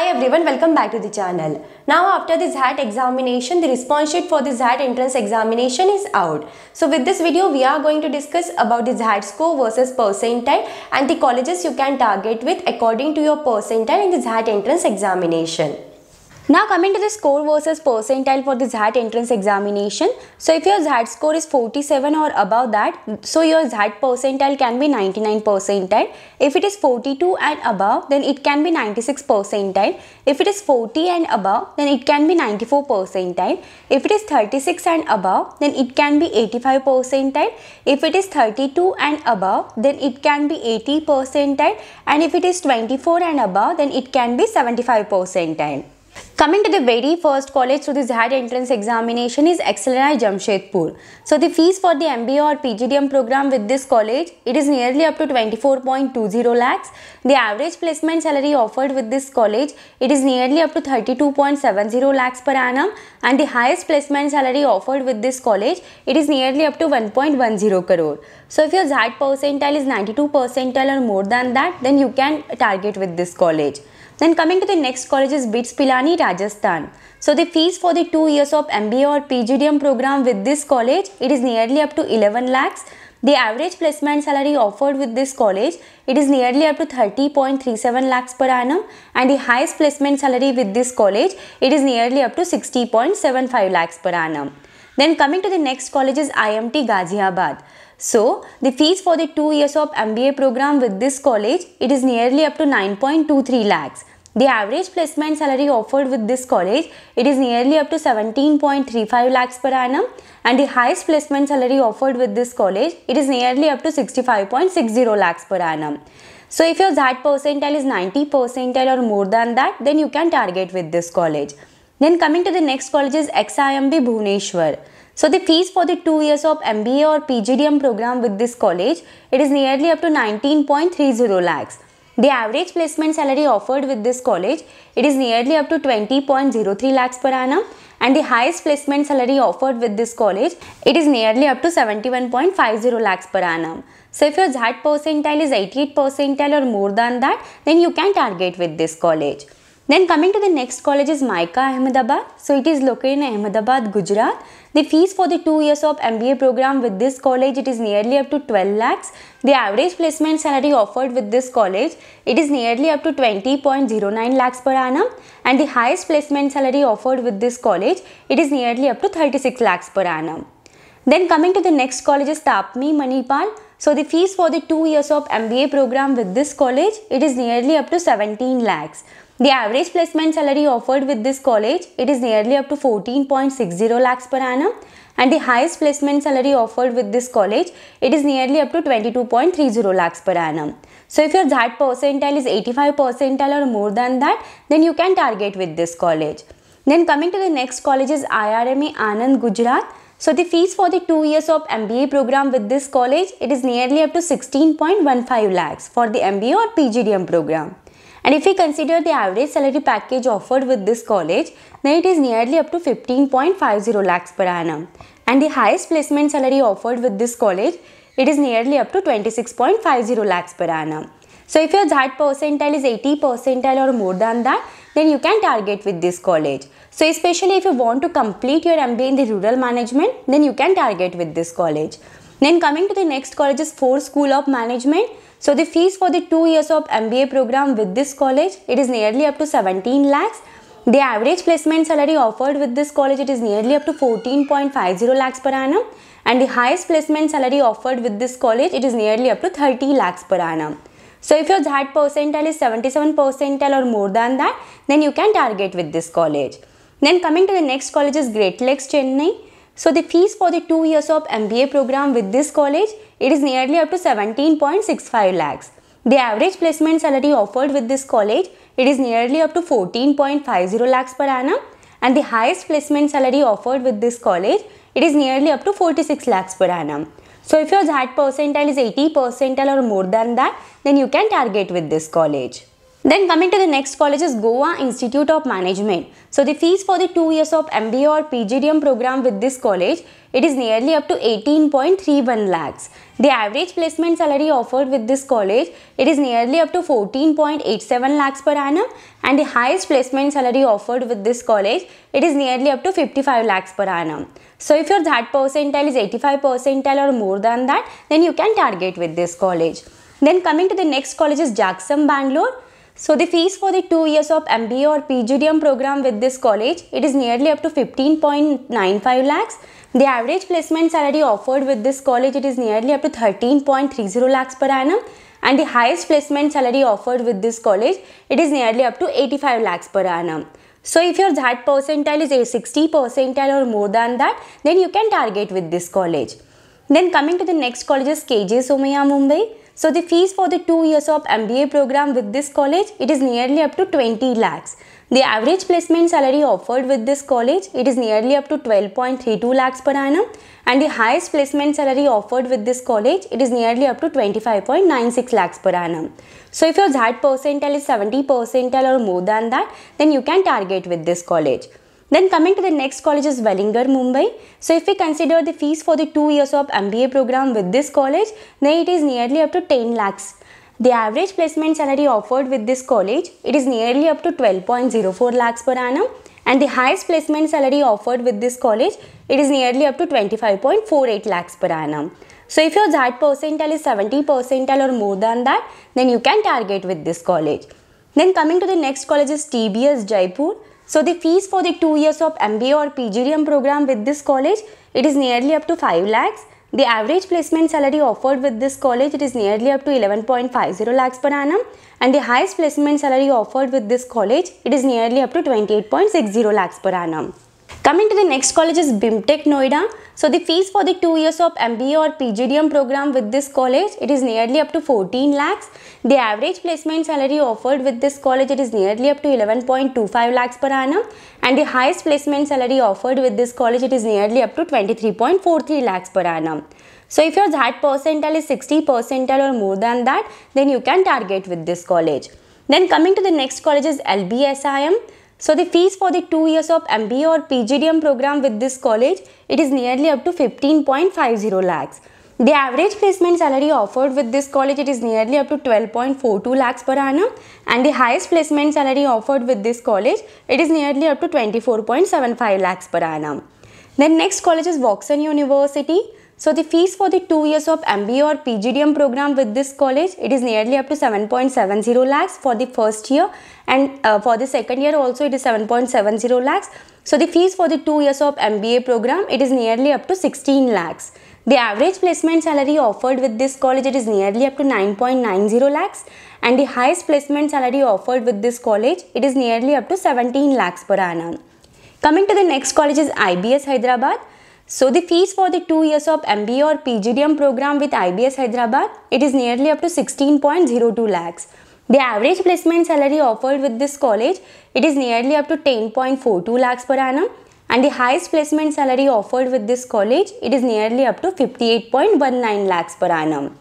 Hi everyone, welcome back to the channel. Now after this HAT examination, the response sheet for the HAT entrance examination is out. So with this video, we are going to discuss about the ZAT score versus percentile and the colleges you can target with according to your percentile in the HAT entrance examination. Now coming to the score versus percentile for the ZAT entrance examination. So if your ZAT score is 47 or above that, so your ZAT percentile can be 99 percentile. If it is 42 and above, then it can be 96 percentile. If it is 40 and above, then it can be 94 percentile. If it is 36 and above, then it can be 85 percentile. If it is 32 and above, then it can be 80 percentile. And if it is 24 and above, then it can be 75 percentile. Coming to the very first college, through the ZAT entrance examination is XLNI Jamshedpur. So the fees for the MBA or PGDM program with this college, it is nearly up to 24.20 lakhs. The average placement salary offered with this college, it is nearly up to 32.70 lakhs per annum and the highest placement salary offered with this college, it is nearly up to 1.10 crore. So if your ZAT percentile is 92 percentile or more than that, then you can target with this college. Then coming to the next college is BITS Pilani, Rajasthan. So the fees for the two years of MBA or PGDM program with this college, it is nearly up to 11 lakhs. The average placement salary offered with this college, it is nearly up to 30.37 lakhs per annum and the highest placement salary with this college, it is nearly up to 60.75 lakhs per annum. Then coming to the next college is IMT Ghaziabad. So, the fees for the 2 years of MBA program with this college, it is nearly up to 9.23 lakhs. The average placement salary offered with this college, it is nearly up to 17.35 lakhs per annum and the highest placement salary offered with this college, it is nearly up to 65.60 lakhs per annum. So if your ZAT percentile is 90 percentile or more than that, then you can target with this college. Then coming to the next college is XIMB Bhuneshwar. So the fees for the 2 years of MBA or PGDM program with this college, it is nearly up to 19.30 lakhs. The average placement salary offered with this college, it is nearly up to 20.03 lakhs per annum and the highest placement salary offered with this college, it is nearly up to 71.50 lakhs per annum. So if your ZAT percentile is 88 percentile or more than that, then you can target with this college. Then coming to the next college is Maika Ahmedabad. So it is located in Ahmedabad, Gujarat. The fees for the two years of MBA program with this college, it is nearly up to 12 lakhs. The average placement salary offered with this college, it is nearly up to 20.09 lakhs per annum. And the highest placement salary offered with this college, it is nearly up to 36 lakhs per annum. Then coming to the next college is Tapmi Manipal. So the fees for the two years of MBA program with this college, it is nearly up to 17 lakhs. The average placement salary offered with this college, it is nearly up to 14.60 lakhs per annum and the highest placement salary offered with this college, it is nearly up to 22.30 lakhs per annum. So if your that percentile is 85 percentile or more than that, then you can target with this college. Then coming to the next college is IRME Anand Gujarat. So the fees for the 2 years of MBA program with this college, it is nearly up to 16.15 lakhs for the MBA or PGDM program. And if we consider the average salary package offered with this college, then it is nearly up to 15.50 lakhs per annum. And the highest placement salary offered with this college, it is nearly up to 26.50 lakhs per annum. So if your ZAT percentile is 80 percentile or more than that, then you can target with this college. So especially if you want to complete your MBA in the rural management, then you can target with this college. Then coming to the next college is Ford School of Management. So the fees for the two years of MBA program with this college, it is nearly up to 17 lakhs. The average placement salary offered with this college, it is nearly up to 14.50 lakhs per annum. And the highest placement salary offered with this college, it is nearly up to 30 lakhs per annum. So if your that percentile is 77 percentile or more than that, then you can target with this college. Then coming to the next college is Great Lakes Chennai. So the fees for the 2 years of MBA program with this college, it is nearly up to 17.65 lakhs. The average placement salary offered with this college, it is nearly up to 14.50 lakhs per annum and the highest placement salary offered with this college, it is nearly up to 46 lakhs per annum. So if your ZAT percentile is 80 percentile or more than that, then you can target with this college. Then coming to the next college is Goa Institute of Management. So the fees for the 2 years of MBA or PGDM program with this college, it is nearly up to 18.31 lakhs. The average placement salary offered with this college, it is nearly up to 14.87 lakhs per annum and the highest placement salary offered with this college, it is nearly up to 55 lakhs per annum. So if your that percentile is 85 percentile or more than that, then you can target with this college. Then coming to the next college is Jackson Bangalore. So the fees for the two years of MBA or PGDM program with this college, it is nearly up to 15.95 lakhs. The average placement salary offered with this college, it is nearly up to 13.30 lakhs per annum. And the highest placement salary offered with this college, it is nearly up to 85 lakhs per annum. So if your that percentile is a 60 percentile or more than that, then you can target with this college. Then coming to the next college is KJ Somaya Mumbai. So the fees for the 2 years of MBA program with this college, it is nearly up to 20 lakhs. The average placement salary offered with this college, it is nearly up to 12.32 lakhs per annum and the highest placement salary offered with this college, it is nearly up to 25.96 lakhs per annum. So if your ZAT percentile is 70 percentile or more than that, then you can target with this college. Then coming to the next college is Wellinger, Mumbai. So if we consider the fees for the two years of MBA program with this college, then it is nearly up to 10 lakhs. The average placement salary offered with this college, it is nearly up to 12.04 lakhs per annum and the highest placement salary offered with this college, it is nearly up to 25.48 lakhs per annum. So if your ZAT percentile is 70 percentile or more than that, then you can target with this college. Then coming to the next college is TBS Jaipur. So the fees for the 2 years of MBA or PGDM program with this college, it is nearly up to 5 lakhs. The average placement salary offered with this college, it is nearly up to 11.50 lakhs per annum. And the highest placement salary offered with this college, it is nearly up to 28.60 lakhs per annum. Coming to the next college is BIMTech Noida. So the fees for the two years of MBA or PGDM program with this college, it is nearly up to 14 lakhs. The average placement salary offered with this college, it is nearly up to 11.25 lakhs per annum. And the highest placement salary offered with this college, it is nearly up to 23.43 lakhs per annum. So if your ZAT percentile is 60 percentile or more than that, then you can target with this college. Then coming to the next college is LBSIM. So the fees for the 2 years of MBA or PGDM program with this college, it is nearly up to 15.50 lakhs. The average placement salary offered with this college, it is nearly up to 12.42 lakhs per annum and the highest placement salary offered with this college, it is nearly up to 24.75 lakhs per annum. Then next college is Watson University. So the fees for the two years of MBA or PGDM program with this college, it is nearly up to 7.70 lakhs for the first year and uh, for the second year also it is 7.70 lakhs. So the fees for the two years of MBA program, it is nearly up to 16 lakhs. The average placement salary offered with this college it is nearly up to 9.90 lakhs and the highest placement salary offered with this college it is nearly up to 17 lakhs per annum. Coming to the next college is IBS Hyderabad. So the fees for the 2 years of MBA or PGDM program with IBS Hyderabad, it is nearly up to 16.02 lakhs. The average placement salary offered with this college, it is nearly up to 10.42 lakhs per annum and the highest placement salary offered with this college, it is nearly up to 58.19 lakhs per annum.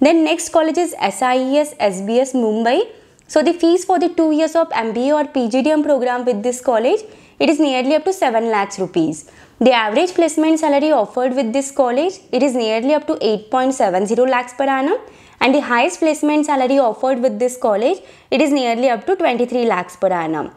Then next college is SIES SBS Mumbai. So the fees for the 2 years of MBA or PGDM program with this college, it is nearly up to 7 lakhs rupees. The average placement salary offered with this college, it is nearly up to 8.70 lakhs per annum and the highest placement salary offered with this college, it is nearly up to 23 lakhs per annum.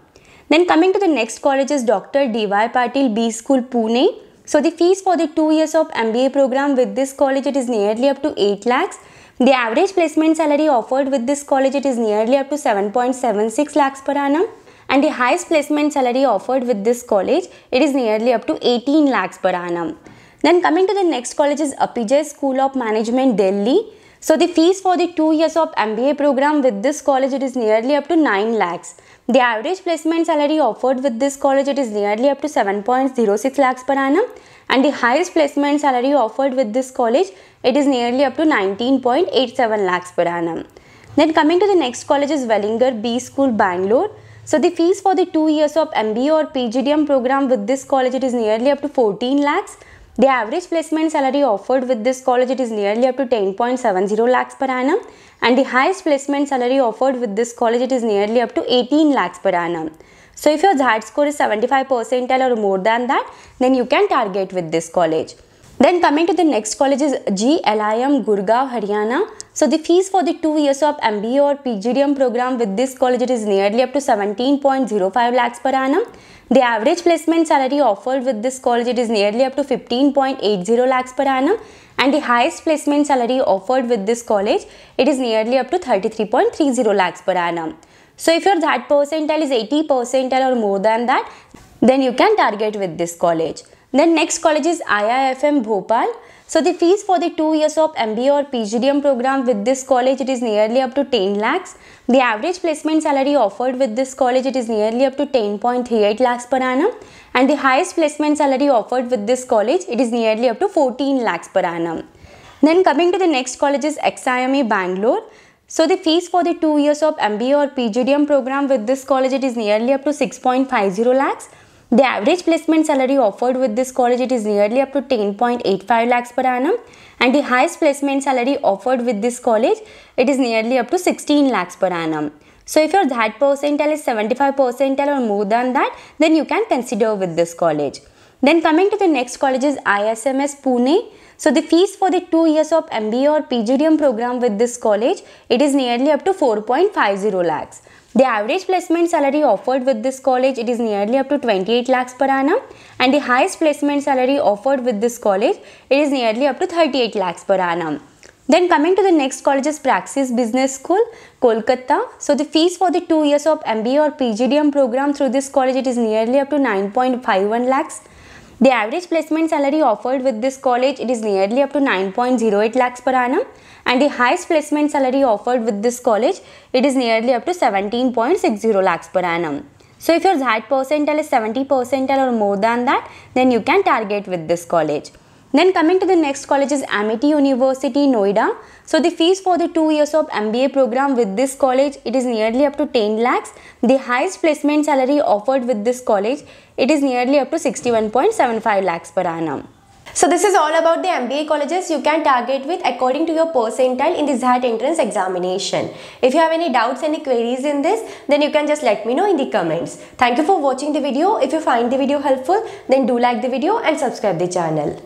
Then coming to the next college is Dr. D.Y. Patil B School Pune. So the fees for the 2 years of MBA program with this college, it is nearly up to 8 lakhs. The average placement salary offered with this college, it is nearly up to 7.76 lakhs per annum and the highest placement salary offered with this college, it is nearly up to 18 lakhs per annum. Then coming to the next college is Apijay School of Management, Delhi. So the fees for the 2 years of MBA program with this college it is nearly up to 9 lakhs. The average placement salary offered with this college it is nearly up to 7.06 lakhs per annum and the highest placement salary offered with this college it is nearly up to 19.87 lakhs per annum. Then coming to the next college is Wellinger B School Bangalore. So the fees for the two years of MBA or PGDM program with this college it is nearly up to 14 lakhs. The average placement salary offered with this college it is nearly up to 10.70 lakhs per annum and the highest placement salary offered with this college it is nearly up to 18 lakhs per annum. So if your ZAT score is 75 percentile or more than that then you can target with this college. Then coming to the next college is GLIM Gurgaon Haryana. So the fees for the two years of MBA or PGDM program with this college is nearly up to 17.05 lakhs per annum. The average placement salary offered with this college is nearly up to 15.80 lakhs per annum and the highest placement salary offered with this college it is nearly up to 33.30 lakhs per annum. So if your that percentile is 80 percentile or more than that then you can target with this college. Then next college is IIFM Bhopal. So the fees for the two years of MBA or PGDM program with this college it is nearly up to 10 lakhs. The average placement salary offered with this college it is nearly up to 10.38 lakhs per annum and the highest placement salary offered with this college it is nearly up to 14 lakhs per annum. Then coming to the next college is XIME Bangalore. So the fees for the two years of MBA or PGDM program with this college it is nearly up to 6.50 lakhs the average placement salary offered with this college it is nearly up to 10.85 lakhs per annum and the highest placement salary offered with this college it is nearly up to 16 lakhs per annum. So if your that percentile is 75 percentile or more than that then you can consider with this college. Then coming to the next college is ISMS Pune. So the fees for the 2 years of MBA or PGDM program with this college it is nearly up to 4.50 lakhs. The average placement salary offered with this college it is nearly up to 28 lakhs per annum and the highest placement salary offered with this college it is nearly up to 38 lakhs per annum. Then coming to the next college is Praxis Business School, Kolkata. So the fees for the two years of MBA or PGDM program through this college it is nearly up to 9.51 lakhs the average placement salary offered with this college it is nearly up to 9.08 lakhs per annum and the highest placement salary offered with this college it is nearly up to 17.60 lakhs per annum. So if your ZAT percentile is 70 percentile or more than that then you can target with this college. Then coming to the next college is Amity University, Noida. So the fees for the two years of MBA program with this college, it is nearly up to 10 lakhs. The highest placement salary offered with this college, it is nearly up to 61.75 lakhs per annum. So this is all about the MBA colleges you can target with according to your percentile in the ZAT entrance examination. If you have any doubts, any queries in this, then you can just let me know in the comments. Thank you for watching the video. If you find the video helpful, then do like the video and subscribe the channel.